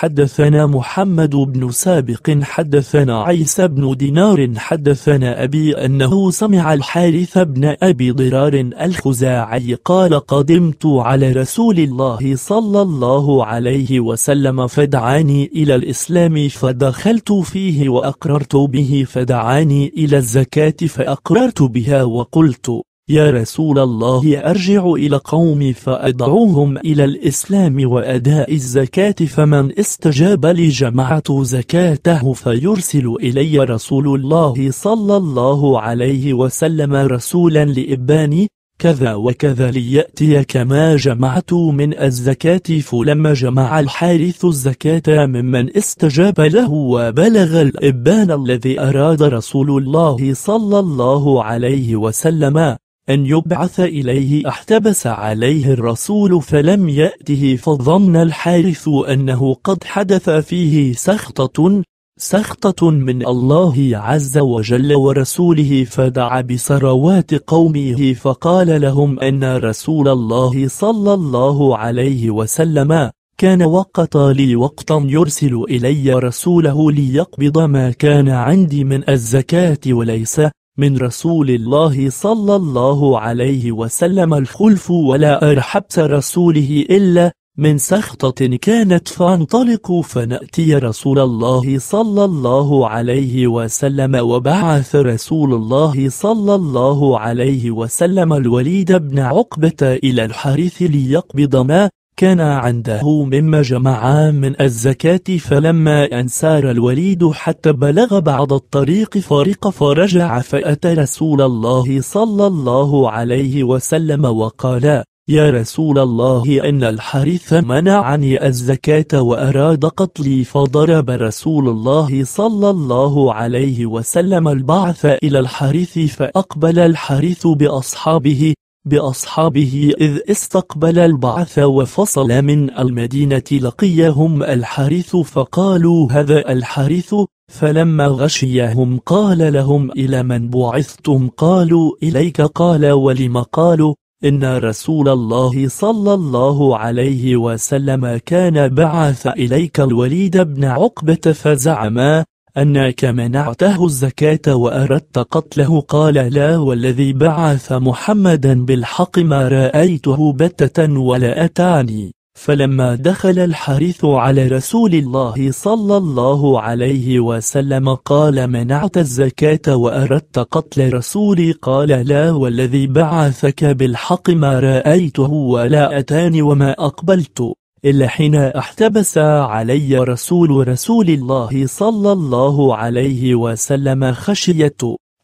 حدثنا محمد بن سابق حدثنا عيسى بن دينار حدثنا أبي أنه سمع الحارث بن أبي ضرار الخزاعي قال قدمت على رسول الله صلى الله عليه وسلم فدعاني إلى الإسلام فدخلت فيه وأقررت به فدعاني إلى الزكاة فأقررت بها وقلت يا رسول الله أرجع إلى قومي فأدعوهم إلى الإسلام وأداء الزكاة فمن استجاب لي جمعت زكاته فيرسل إلي رسول الله صلى الله عليه وسلم رسولا لإباني كذا وكذا ليأتي كما جمعت من الزكاة فلما جمع الحارث الزكاة ممن استجاب له وبلغ الإبان الذي أراد رسول الله صلى الله عليه وسلم أن يبعث إليه احتبس عليه الرسول فلم يأته فظن الحارث أنه قد حدث فيه سخطة سخطة من الله عز وجل ورسوله فدعا بسروات قومه فقال لهم أن رسول الله صلى الله عليه وسلم كان وقت لي وقتا يرسل إلي رسوله ليقبض ما كان عندي من الزكاة وليس من رسول الله صلى الله عليه وسلم الخلف ولا أرحبت رسوله إلا من سخطة كانت فانطلق فنأتي رسول الله صلى الله عليه وسلم وبعث رسول الله صلى الله عليه وسلم الوليد بن عقبة إلى الحارث ليقبض ما كان عنده مما جمعا من الزكاة فلما أنسار الوليد حتى بلغ بعض الطريق فارق فرجع فأتى رسول الله صلى الله عليه وسلم وقال يا رسول الله إن الحارث منعني الزكاة وأراد قتلي فضرب رسول الله صلى الله عليه وسلم البعث إلى الحارث فأقبل الحارث بأصحابه بأصحابه إذ استقبل البعث وفصل من المدينة لقيهم الحارث فقالوا هذا الحارث فلما غشيهم قال لهم إلى من بعثتم قالوا إليك قال ولم قالوا إن رسول الله صلى الله عليه وسلم كان بعث إليك الوليد بن عقبة فزعما أنك منعته الزكاة وأردت قتله قال لا والذي بعث محمدا بالحق ما رأيته بتة ولا أتاني فلما دخل الحارث على رسول الله صلى الله عليه وسلم قال منعت الزكاة وأردت قتل رسولي قال لا والذي بعثك بالحق ما رأيته ولا أتاني وما أقبلت إلا حين احتبس علي رسول رسول الله صلى الله عليه وسلم خشية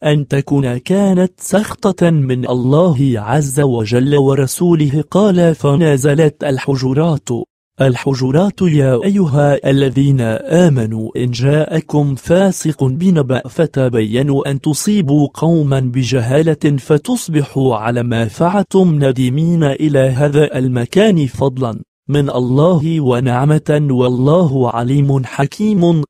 أن تكون كانت سخطة من الله عز وجل ورسوله قال فنازلت الحجرات الحجرات يا أيها الذين آمنوا إن جاءكم فاسق بنبأ فتبينوا أن تصيبوا قوما بجهالة فتصبحوا على ما فعتم ندمين إلى هذا المكان فضلا من الله ونعمة والله عليم حكيم